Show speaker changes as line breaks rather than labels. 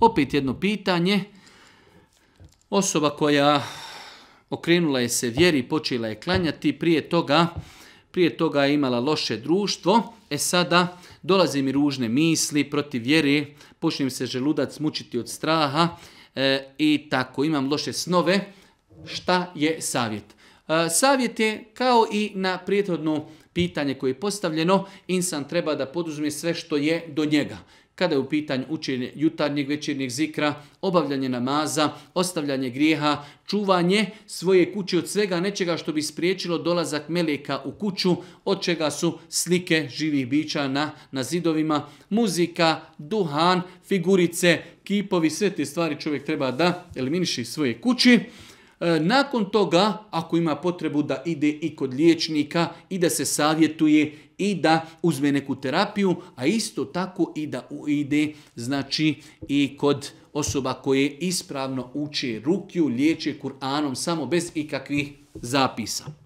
Opet jedno pitanje. Osoba koja okrenula je se vjeri, počela je klanjati, prije toga, prije toga je imala loše društvo, e sada dolaze mi ružne misli protiv vjeri, počnem se želudac mučiti od straha e, i tako, imam loše snove, šta je savjet? Savjet je kao i na prijethodno pitanje koje je postavljeno, insan treba da poduzme sve što je do njega. Kada je u pitanju učenje jutarnjeg, večernjeg zikra, obavljanje namaza, ostavljanje grijeha, čuvanje svoje kuće od svega nečega što bi spriječilo dolazak meleka u kuću, od čega su slike živih bića na, na zidovima, muzika, duhan, figurice, kipovi, sve te stvari čovjek treba da eliminiši svoje kući. E, nakon toga, ako ima potrebu da ide i kod liječnika i da se savjetuje i da uzme neku terapiju, a isto tako i da ide znači i kod osoba koje ispravno uče rukju, liječe Kur'anom samo bez ikakvih zapisa.